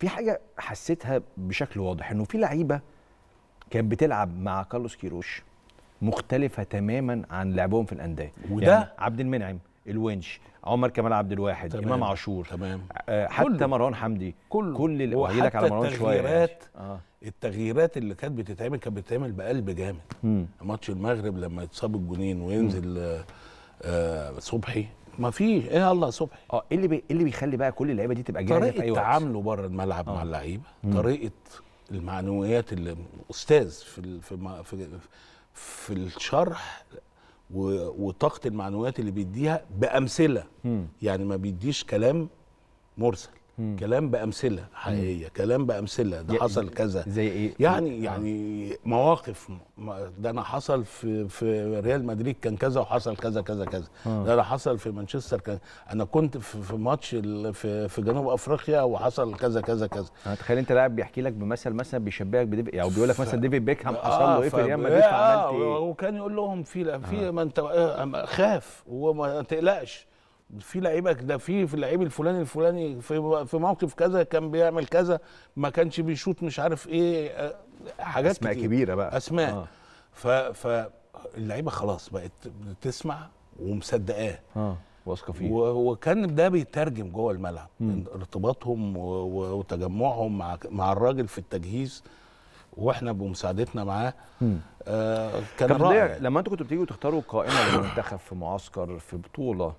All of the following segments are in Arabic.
في حاجه حسيتها بشكل واضح انه في لعيبه كانت بتلعب مع كارلوس كيروش مختلفه تماما عن لعبهم في الانديه وده يعني عبد المنعم الونش عمر كمال عبد الواحد تمام. امام عاشور تمام آه حتى كله. مروان حمدي كل كل اللي لك على مروان شويه يعني. آه. التغييرات اللي كانت بتتعمل كانت بتتعمل بقلب جامد ماتش المغرب لما يتصاب الجنين وينزل آه،, آه صبحي ما فيش ايه الله صبحي اه ايه اللي بي... إيه اللي بيخلي بقى كل اللعيبه دي تبقى جاهزه في اي وقت طريقه تعامله بره الملعب أوه. مع آه. اللعيبه طريقه المعنويات اللي استاذ في ال... في, ما... في في الشرح و... وطاقه المعنويات اللي بيديها بامثله مم. يعني ما بيديش كلام مرسل مم. كلام بامثله حقيقيه مم. كلام بامثله ده حصل كذا زي ايه يعني آه. يعني مواقف ده انا حصل في في ريال مدريد كان كذا وحصل كذا كذا كذا مم. آه. ده انا حصل في مانشستر كان انا كنت في في ماتش في في جنوب افريقيا وحصل كذا كذا كذا آه، تخيل انت لاعب بيحكي لك بمثل مثلا بيشبهك بديب او بيقول لك ف... مثلا ديفيد بيكهام حصل له ايه في ريال مدريد آه ايه وكان يقول لهم في في ما انت خاف وما تقلقش في لعيبه ده في في اللعيب الفلاني الفلاني في في موقف كذا كان بيعمل كذا ما كانش بيشوط مش عارف ايه آه، حاجات اسماء كتير. كبيره بقى اسماء آه. ف فاللعيبه خلاص بقت بتسمع ومصدقاه آه. واثقه فيه وكان ده بيترجم جوه الملعب ارتباطهم وتجمعهم مع مع الراجل في التجهيز واحنا بمساعدتنا معاه آه كان رائع يعني. لما انتوا كنتوا بتيجوا تختاروا قائمه للمنتخب في معسكر في بطوله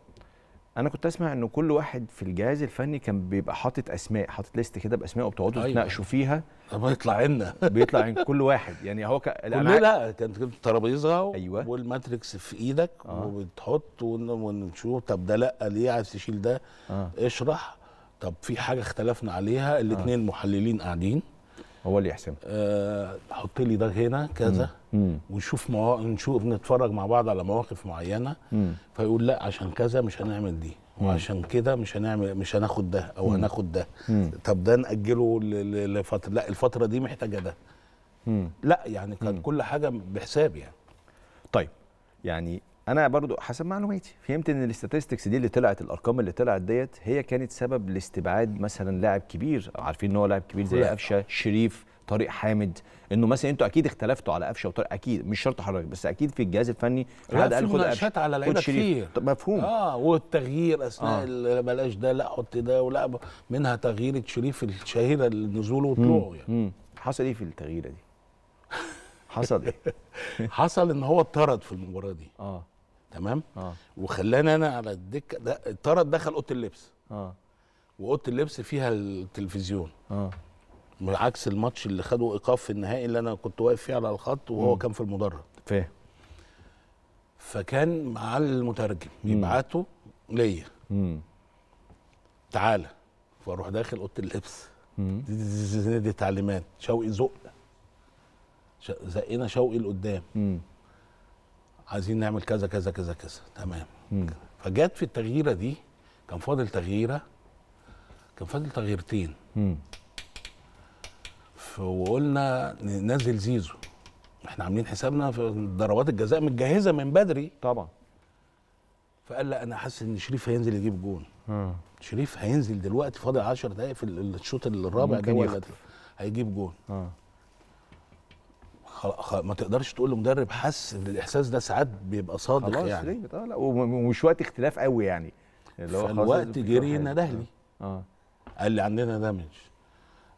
انا كنت اسمع انه كل واحد في الجهاز الفني كان بيبقى حاطط اسماء حاطط ليست كده باسماء وبتقعدوا أيوة. تتناقشوا فيها يطلع عنا بيطلع عن كل واحد يعني هو ك... كلنا لا كانت ترابيزه أيوة. والماتريكس في ايدك آه. وبتحط ونشوف طب ده لا ليه عايز تشيل ده آه. اشرح طب في حاجه اختلفنا عليها الاثنين آه. محللين قاعدين هو اللي يحسمها أه حط لي ده هنا كذا مم. ونشوف موا... نشوف نتفرج مع بعض على مواقف معينه مم. فيقول لا عشان كذا مش هنعمل دي وعشان كده مش هنعمل مش هناخد ده او مم. هناخد ده مم. طب ده ناجله لفتره لا الفتره دي محتاجه ده مم. لا يعني كان مم. كل حاجه بحساب يعني طيب يعني انا برضو حسب معلوماتي فهمت ان الاستاتستكس دي اللي طلعت الارقام اللي طلعت ديت هي كانت سبب لاستبعاد مثلا لاعب كبير عارفين ان هو لاعب كبير زي قفشه شريف طارق حامد انه مثلا انتوا اكيد اختلفتوا على قفشه وطارق اكيد مش شرط حضرتك بس اكيد في الجهاز الفني حد قال خد قفشه على لعيبه كتير مفهوم اه والتغيير اثناء آه. بلاش ده لا حط ده ولا منها تغيير شريف الشهيره نزوله وطلوعه يعني مم. حصل ايه في التغييره دي؟ حصل ايه؟ حصل ان هو اتطرد في المباراه دي اه تمام آه. وخلاني انا على الدكه ده الطرد دخل اوضه اللبس اه واوضه اللبس فيها التلفزيون اه عكس الماتش اللي خدوا ايقاف في النهائي اللي انا كنت واقف فيه على الخط وهو م. كان في المدرج فاهم فكان مع المترجم بيبعته ليا تعالى فاروح داخل اوضه اللبس دي, دي, تعليمات شوقي زق زقنا شوقي لقدام عايزين نعمل كذا كذا كذا كذا تمام فجت في التغييره دي كان فاضل تغييره كان فاضل تغييرتين وقلنا ننزل زيزو احنا عاملين حسابنا في ضربات الجزاء متجهزه من بدري طبعا فقال لا انا حاسس ان شريف هينزل يجيب جون مم. آه. شريف هينزل دلوقتي فاضل 10 دقائق في الشوط الرابع ده هيجيب جون آه. ما تقدرش تقول لمدرب حس ان الاحساس ده ساعات بيبقى صادق خلاص يعني خلاص اه لا ومش وقت اختلاف قوي يعني اللي هو الوقت جري ندهلي آه. اه قال لي عندنا دامج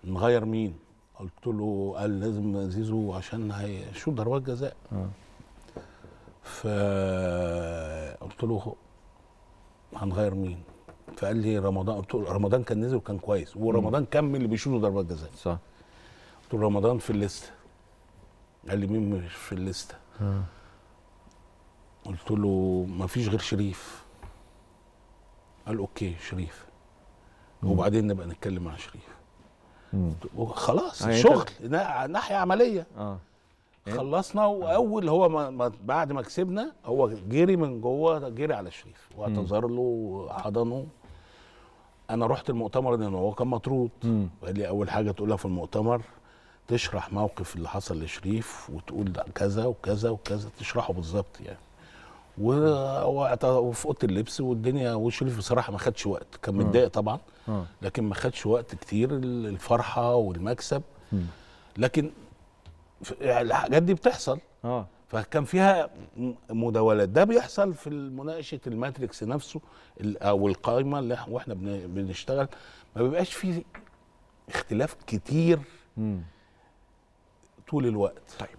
نغير مين قلت له قال لازم زيزو عشان هيشوط ضربات جزاء اه فقلت له هنغير مين فقال لي رمضان قلت له رمضان كان نزل وكان كويس ورمضان كمل اللي بيشوط ضربات جزاء صح قلت له رمضان في الليسته قال لي مين مش في الليسته آه. قلت له ما فيش غير شريف قال اوكي شريف مم. وبعدين نبقى نتكلم مع شريف خلاص يعني شغل ناحيه عمليه اه يعني خلصنا واول هو ما بعد ما كسبنا هو جري من جوه جري على شريف واعتذر له وحضنه انا رحت المؤتمر لانه هو كان مطرود قال لي اول حاجه تقولها في المؤتمر تشرح موقف اللي حصل لشريف وتقول ده كذا وكذا وكذا تشرحه بالظبط يعني وفي اوضه اللبس والدنيا وشريف بصراحه ما خدش وقت كان متضايق طبعا لكن ما خدش وقت كتير الفرحه والمكسب لكن يعني الحاجات دي بتحصل آه. فكان فيها مداولات ده بيحصل في مناقشه الماتريكس نفسه او القائمه اللي واحنا بنشتغل ما بيبقاش فيه اختلاف كتير مم. طول الوقت طيب